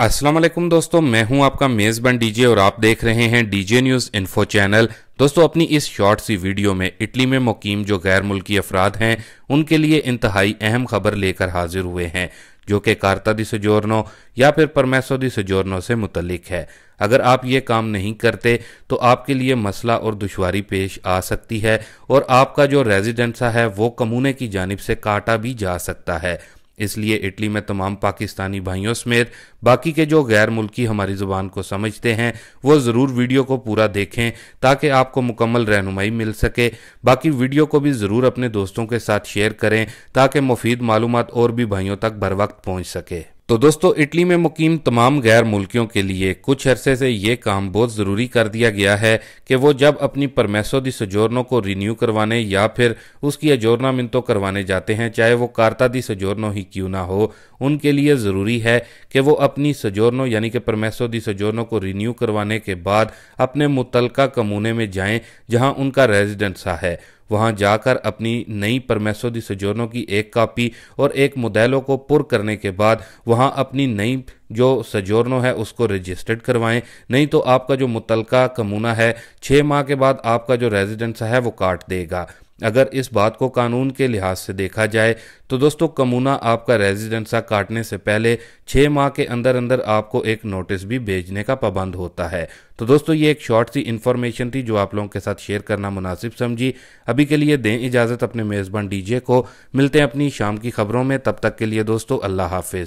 असलम दोस्तों मैं हूं आपका मेज़बान डीजे और आप देख रहे हैं डीजे न्यूज़ इन्फो चैनल दोस्तों अपनी इस शॉर्ट सी वीडियो में इटली में मुकीम जो गैर मुल्की अफराद हैं उनके लिए इंतहाई अहम खबर लेकर हाजिर हुए हैं जो कि कारता दी सजोरनों या फिर परमेसो दी सजोरनों से मुतलिक है अगर आप ये काम नहीं करते तो आपके लिए मसला और दुशारी पेश आ सकती है और आपका जो रेजिडेंसा है वो कमूने की जानब से काटा भी जा सकता है इसलिए इटली में तमाम पाकिस्तानी भाइयों समेत बाकी के जो गैर मुल्की हमारी ज़ुबान को समझते हैं वो ज़रूर वीडियो को पूरा देखें ताकि आपको मुकम्मल रहनुमाई मिल सके बाकी वीडियो को भी ज़रूर अपने दोस्तों के साथ शेयर करें ताकि मुफीद मालूम और भी भाइयों तक बर वक्त पहुँच सके तो दोस्तों इटली में मुकीम तमाम गैर मुल्कियों के लिए कुछ अरसे से ये काम बहुत ज़रूरी कर दिया गया है कि वो जब अपनी परमेसो दी सजोरनों को रिन्यू करवाने या फिर उसकी अजोरना मिनतों करवाने जाते हैं चाहे वो कारता दी सजोरनों ही क्यों ना हो उनके लिए ज़रूरी है कि वो अपनी सजोरनों यानी कि परमेसो दी सजोरनों को रिन्यू करवाने के बाद अपने मुतलका कमूने में जाएँ जहाँ उनका रेजिडेंसा है वहां जाकर अपनी नई परमेसो दी सजोनों की एक कापी और एक मुदैलों को पुर करने के बाद वहां अपनी नई जो सजोरनो है उसको रजिस्टर्ड करवाएं नहीं तो आपका जो मुतलका कमूना है छः माह के बाद आपका जो रेजिडेंस है वो काट देगा अगर इस बात को कानून के लिहाज से देखा जाए तो दोस्तों कमूना आपका रेजिडेंसा काटने से पहले छः माह के अंदर अंदर आपको एक नोटिस भी भेजने का पाबंद होता है तो दोस्तों ये एक शॉर्ट सी इन्फॉर्मेशन थी जो आप लोगों के साथ शेयर करना मुनासिब समझी अभी के लिए दें इजाज़त अपने मेज़बान डीजे को मिलते हैं अपनी शाम की खबरों में तब तक के लिए दोस्तों अल्लाह हाफिज़